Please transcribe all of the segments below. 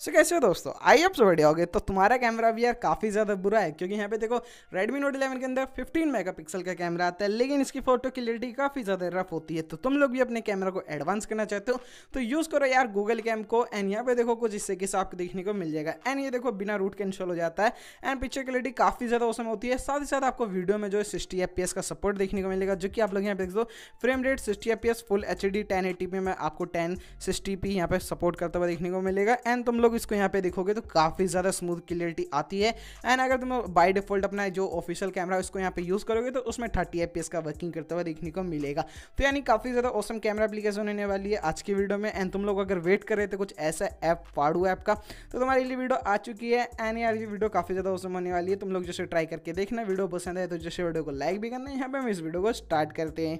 सो so, कैसे हो दोस्तों आई आप सब बढ़िया हो गए तो तुम्हारा कैमरा भी यार काफ़ी ज़्यादा बुरा है क्योंकि यहाँ पे देखो Redmi Note 11 के अंदर 15 मेगापिक्सल का कैमरा आता है लेकिन इसकी फोटो क्लियरिटी काफ़ी ज़्यादा रफ होती है तो तुम लोग भी अपने कैमरा को एडवांस करना चाहते हो तो यूज़ करो यार गूगल कैम को एंड यहाँ पे देखो कुछ इससे किस आपको देखने को मिल जाएगा एंड ये देखो बिना रूट के इंस्टॉल हो जाता है एंड पिक्चर क्लियरिटी काफ़ी ज़्यादा उसमें होती है साथ ही साथ आपको वीडियो में जो है सिक्सटी एफ का सपोर्ट देखने को मिलेगा जो कि आप लोग यहाँ पे देख दो frame rate sixty F full H D ten में आपको टेन सिक्सटी पी यहाँ पे सपोर्ट करता हुआ देखने को मिलेगा एंड तुम लोग इसको यहाँ पे देखोगे तो काफ़ी ज़्यादा स्मूथ क्लियरिटी आती है एंड अगर तुम बाई डिफॉल्ट अपना जो ऑफिशियल कैमरा उसको यहाँ पे यूज़ करोगे तो उसमें थर्टी एफ का वर्किंग करते हुए देखने को मिलेगा तो यानी काफ़ी ज़्यादा ऑसम कैमरा अपलीकेशन होने वाली है आज की वीडियो में एंड तुम लोग अगर वेट कर रहे थे कुछ ऐसा ऐप फाड़ू ऐप का तो तुम्हारे लिए वीडियो आ चुकी है एंड यार ये वीडियो काफ़ी ज़्यादा ऑसम होने वाली है तुम लोग जैसे ट्राई करके देखना वीडियो पसंद है तो जैसे वीडियो को लाइक भी करना यहाँ पे हम इस वीडियो को स्टार्ट करते हैं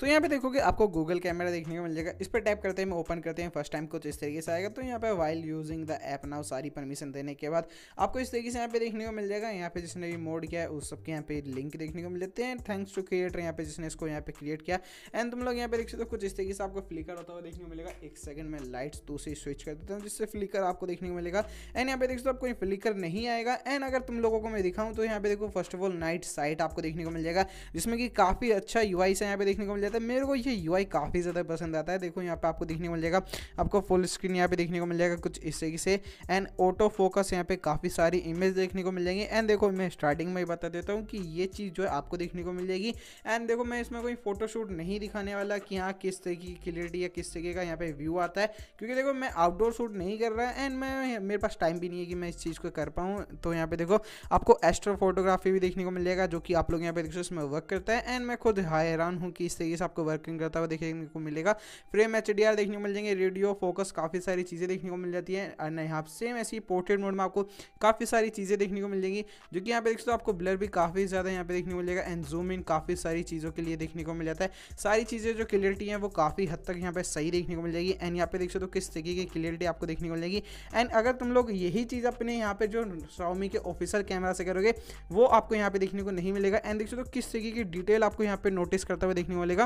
तो यहाँ पे देखोगे आपको गूगल कैमरा देखने को मिल जाएगा इस पर टैप करते हैं ओपन करते हैं फर्स्ट टाइम कुछ इस तरीके से आएगा तो यहाँ पे while using the app now सारी परमिशन देने के बाद आपको इस तरीके से यहाँ पे देखने को मिल जाएगा यहाँ पे जिसने भी मोड किया है उस सबके यहाँ पे लिंक देखने को मिलते हैं थैंक्स टू क्रिएटर यहाँ पे जिसने इसको यहाँ पे क्रिएट किया एंड तुम लोग यहाँ पे देख सकते हो कुछ इस तरीके से आपको फ्लिकर होता हुआ देखने को मिलेगा एक सेकंड में लाइट्स दूसरी स्विच कर देता हूँ जिससे फ्लिकर आपको देखने को मिलेगा एंड यहाँ पे देख सकते हो आपको फ्लिकर नहीं आएगा एंड अगर तुम लोगों को मैं दिखाऊँ तो यहाँ पे देखो first of all night sight आपको देखने को मिल जाएगा जिसमें कि काफ़ी अच्छा यू से यहाँ पे देखने को मिल जाता है मेरे को ये यू काफ़ी ज़्यादा पसंद आता है देखो यहाँ पे आपको देखने को मिल जाएगा आपको फुल स्क्रीन यहाँ पे देखने को मिल जाएगा कुछ इस तरीके से एंड ऑटो फोकस यहाँ पे काफ़ी सारी इमेज देखने को मिल जाएंगी एंड देखो मैं स्टार्टिंग में ही बता देता हूँ कि ये चीज़ जो है आपको देखने को मिल जाएगी एंड देखो मैं इसमें कोई फोटोशूट नहीं दिखाने वाला कि हाँ किस तरीके की क्लियरिटी या किस तरीके का यहाँ पर व्यू आता है क्योंकि देखो मैं आउटडोर शूट नहीं कर रहा एंड मैं मेरे पास टाइम भी नहीं है कि मैं इस चीज़ को कर पाऊँ तो यहाँ पर देखो आपको एस्ट्रो फोटोग्राफी भी देखने को मिलेगा जो कि आप लोग यहाँ पे देखो इसमें वर्क करता है एंड मैं खुद हैरान हूँ कि इस तरीके रेडियस आपको वर्किंग करता हुआ देखने को मिलेगा फ्रेम एच देखने को मिल जाएंगे रेडियो फोकस काफ़ी सारी चीज़ें देखने को मिल जाती है एंड यहाँ सेम ऐसी पोर्ट्रेट मोड में आपको काफ़ी सारी चीज़ें देखने को मिल जाएंगी जो कि यहाँ पे देख सकते हो आपको ब्लर भी काफ़ी ज़्यादा यहाँ पे देखने को मिलेगा एंड जूम इन काफ़ी सारी चीज़ों के लिए देखने को मिल जाता है सारी चीज़ें जो क्लियरिटी है वो काफ़ी हद तक यहाँ पर सही देखने को मिल जाएगी एंड यहाँ पे देख सकते हो किस तरीके की क्लियरिटी आपको देखने को मिलेगी एंड अगर तुम लोग यही चीज़ अपने यहाँ पर जो स्वामी के ऑफिसर कैमरा से करोगे वो आपको यहाँ पे देखने को नहीं मिलेगा एंड देख सकते हो किस तरीके की डिटेल आपको यहाँ पे नोटिस करता हुआ देखने को मिलेगा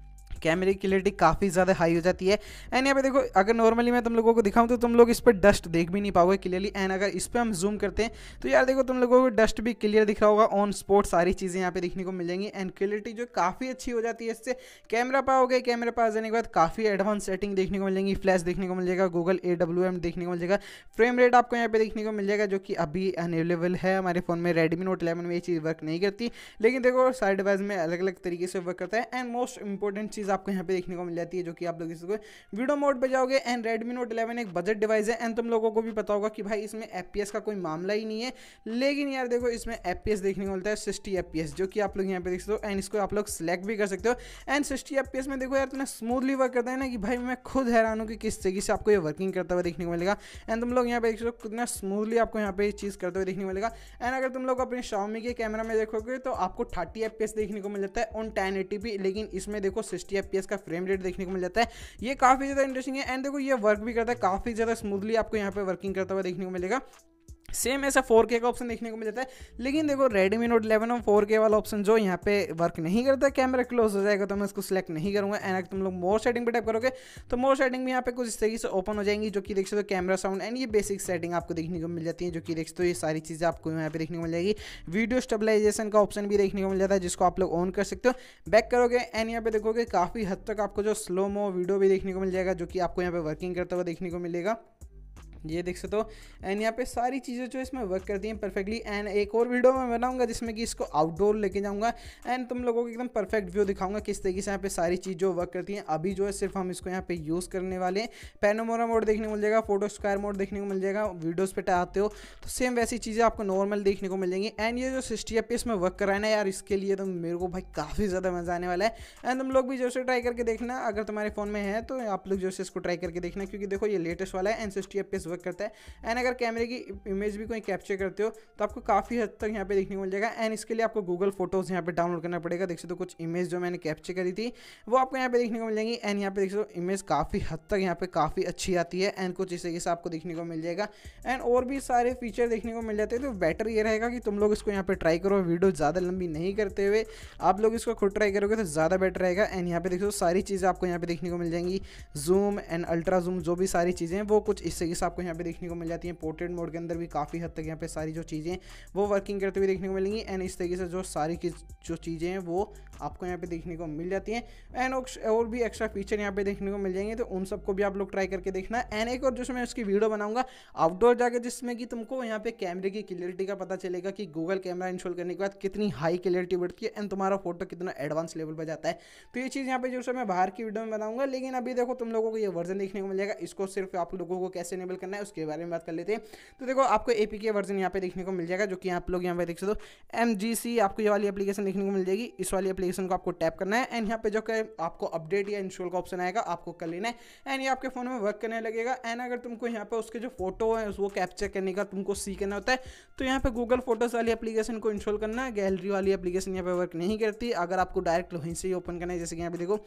कैमरे की क्लियरिटी काफ़ी ज़्यादा हाई हो जाती है एंड यहाँ पे देखो अगर नॉर्मली मैं तुम लोगों को दिखाऊँ तो तुम लोग इस पर डस्ट देख भी नहीं पाओगे क्लियरली एंड अगर इस पर हम जूम करते हैं तो यार देखो तुम लोगों को डस्ट भी क्लियर दिख रहा होगा ऑन स्पॉट सारी चीज़ें यहाँ पे देखने को मिल एंड क्लियरिटी जो काफ़ी अच्छी हो जाती है इससे कैमरा पाओगे कैमरा पास जाने के बाद काफ़ी एडवांस सेटिंग देखने को मिलेंगी फ्लैश देखने को मिल जाएगा गूगल ए देखने को मिल जाएगा फ्रेम रेट आपको यहाँ पे देखने को मिल जाएगा जो कि अभी अनवेलेबल है हमारे फ़ोन में रेडमी नोट इलेवन में ये चीज़ वर्क नहीं करती लेकिन देखो साइड वाइज में अलग अलग तरीके से वर्क करता है एंड मोस्ट इंपॉर्टेंट चीज़ आपको यहाँ पे देखने को मिल जाती है जो कि आप लोग इसको वीडियो मोड पे जाओगे एंड रेडमी नोट इलेवन एक बजट डिवाइस है एंड तुम लोगों को भी पता होगा कि भाई इसमें एफ का कोई मामला ही नहीं है लेकिन यार देखो इसमें एफ देखने को मिलता है सिक्सटी एफ जो कि आप लोग यहाँ पे देख सकते हो एंड इसको आप लोग सिलेक्ट भी कर सकते हो एंड सिक्सटी एफ में देखो यार इतना स्मूथली वर्क करता है ना कि भाई मैं खुद हैरान हूँ कि किस तरीके से आपको ये वर्किंग करता हुआ देखने को मिलेगा एंड तुम लोग यहाँ पे देख सकते हो कितना स्मूथली आपको यहाँ पे चीज़ करते हुए देखने को मिलेगा एंड अगर तुम लोग अपने शॉमी के कैमरा में देखोगे तो आपको थर्टी एफ देखने को मिल जाता है ऑन टेन लेकिन इसमें देखो सिक्सटी एफपीएस का फ्रेम रेट देखने को मिल जाता है ये काफ़ी ज़्यादा इंटरेस्टिंग है एंड देखो ये वर्क भी करता है काफ़ी ज़्यादा स्मूथली आपको यहाँ पे वर्किंग करता हुआ देखने को मिलेगा सेम ऐसा 4K का ऑप्शन देखने को मिल जाता है लेकिन देखो Redmi Note 11 और 4K वाला ऑप्शन जो यहाँ पे वर्क नहीं करता कैमरा क्लोज हो जाएगा तो मैं इसको सिलेक्ट नहीं करूँगा एंड अगर तुम लोग मोर सेटिंग पे टैप करोगे तो मोर सेटिंग भी यहाँ पे कुछ इस तरीके से ओपन हो जाएंगी जो कि देख सकते हो कैमरा साउंड एंड ये बेसिक सेटिंग आपको देखने को मिल जाती है जो कि देख सकते हो ये सारी चीज़ें आपको यहाँ पे देखने को मिल जाएगी वीडियो स्टेबलाइजेशन का ऑप्शन भी देखने को मिल जाता है जिसको आप लोग ऑन कर सकते हो बैक करोगे एंड यहाँ पे देखोगे काफ़ी हद तक आपको जो स्लो मो वीडियो भी देखने को मिल जाएगा जो कि आपको यहाँ पे वर्किंग करता हुआ देखने को मिलेगा ये देख सकते हो एंड यहाँ पे सारी चीज़ें जो इसमें वर्क करती हैं परफेक्टली एंड एक और वीडियो मैं बनाऊंगा जिसमें कि इसको आउटडोर लेके जाऊंगा एंड तुम लोगों को एकदम परफेक्ट व्यू दिखाऊंगा किस तरीके से यहाँ पे सारी चीज़ जो वर्क करती हैं अभी जो है सिर्फ हम इसको यहाँ पे यूज़ करने वाले हैं पैनोमोरा मोड देखने को मिल जाएगा फोटो स्क्वायर मोड देखने को मिल जाएगा वीडियोज़ पर आते हो तो सेम वैसी चीज़ें आपको नॉर्मल देखने को मिल जाएंगी एंड ये जो सिक्सटी एफ इसमें वर्क कराना है यार इसके लिए तो मेरे को भाई काफ़ी ज़्यादा मज़ा आने वाला है एंड तुम लोग भी जो ट्राई करके देखना अगर तुम्हारे फ़ोन में है तो आप लोग जो इसको ट्राई करके देखना क्योंकि देखो ये लेटेस्ट वाला है एंड सिक्सटी एफ वर्क करता है एंड अगर कैमरे की इमेज भी कोई कैप्चर करते हो तो आपको काफ़ी हद तक यहाँ पे देखने को मिल जाएगा एंड इसके लिए आपको गूगल फोटोज़ यहाँ पे डाउनलोड करना पड़ेगा देख सकते हो कुछ इमेज जो मैंने कैप्चर करी थी वो आपको यहाँ पे देखने को मिल जाएगी एंड यहाँ पे देख सकते हो इमेज काफ़ी हद तक यहाँ पे काफ़ी अच्छी आती है एंड कुछ इस तरीके से आपको देखने को मिल जाएगा एंड और भी सारे फीचर देखने को मिल जाते हैं तो बेटर ये रहेगा कि तुम लोग इसको यहाँ पर ट्राई करो वीडियो ज़्यादा लंबी नहीं करते हुए आप लोग इसको खुद ट्राई करोगे तो ज़्यादा बेटर रहेगा एंड यहाँ पे देख सारी चीज़ें आपको यहाँ पे देखने को मिल जाएंगी जूम एंड अल्ट्रा जूम जो भी सारी चीज़ें हैं वो कुछ इस तरीके से आपको आपको यहाँ पे देखने को मिल जाती है पोर्ट्रेट मोड के अंदर भी काफ़ी हद तक यहाँ पे सारी जो चीज़ें वो वर्किंग करते हुए देखने को मिलेंगी एंड इस तरीके से जो सारी की जो चीज़ें हैं वो आपको यहाँ पे देखने को मिल जाती हैं एंड और भी एक्स्ट्रा फीचर यहाँ पे देखने को मिल जाएंगे तो उन सबको भी आप लोग ट्राई करके देखना एंड एक और जो मैं उसकी वीडियो बनाऊंगा आउटडोर जाकर जिसमें कि तुमको यहाँ पे कैमरे की क्लियरिटी का पता चलेगा कि गूगल कैमरा इंस्टॉल करने के बाद कितनी हाई क्लियरिटी बढ़ती है एंड तुम्हारा फोटो कितना एडवांस लेवल पर जाता है तो ये चीज़ यहाँ पे जो मैं बाहर की वीडियो में बनाऊंगा लेकिन अभी देखो तुम लोगों को ये वर्जन देखने को मिलेगा इसको सिर्फ आप लोगों को कैसे इनेबल करना करना है उसके बारे में बात कर लेते हैं तो देखो आपको ए पी के वर्जन यहाँ पे देखने को मिल जाएगा जो कि आप लोग यहाँ पे देख सकते हो एम आपको ये वाली एप्लीकेशन देखने को मिल जाएगी इस वाली एप्लीकेशन को आपको टैप करना है एंड यहाँ पे जो कि आपको अपडेट या इंस्टॉल का ऑप्शन आएगा आपको कर लेना है एंड ये आपके फ़ोन में वर्क करने लगेगा एंड अगर तुमको यहाँ पर उसके जो फोटो है वो कैप्चर करने का तुमको सीखना होता है तो यहाँ पर गूगल फोटोज़ वाली एप्लीकेशन को इंस्टॉल करना है गैलरी वाली एप्लीकेशन यहाँ पर वर्क नहीं करती अगर आपको डायरेक्ट वहीं से ही ओपन करना है जैसे कि यहाँ पे देखो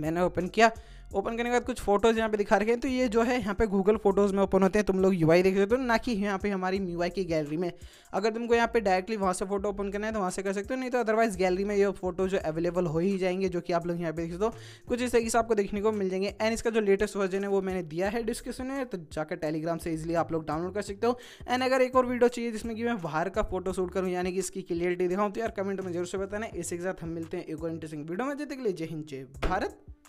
मैंने ओपन किया ओपन करने के बाद कुछ फोटोज़ यहाँ पे दिखा रखे हैं तो ये जो है यहाँ पे गूगल फोटोज़ में ओपन होते हैं तुम लोग यूआई देख सकते हो ना कि यहाँ पे हमारी मीवाई की गैलरी में अगर तुमको यहाँ पे डायरेक्टली वहाँ से फोटो ओपन करना है तो वहाँ से कर सकते हो नहीं तो अदरवाइज गैलरी में ये फोटो जो अवेलेबल हो ही जाएंगे जो कि आप लोग यहाँ पे देख सकते हो कुछ इस तरीके से आपको देखने को मिल जाएंगे एंड इसका जो लेटेस्ट वर्जन है वो मैंने दिया है डिस्क्रिप्शन में तो जाकर टेलीग्राम से इजिली आप लोग डाउनलोड कर सकते हो एंड अगर एक और वीडियो चाहिए जिसमें कि मैं बाहर का फोटो शूट करूँ यानी कि इसकी क्लियरिटी दिखाऊँ तो यार कमेंट में जरूर से बताना इसी के साथ हम मिलते हैं एक और इंटरेस्टिंग वीडियो में देते के लिए जय हिंद जय भारत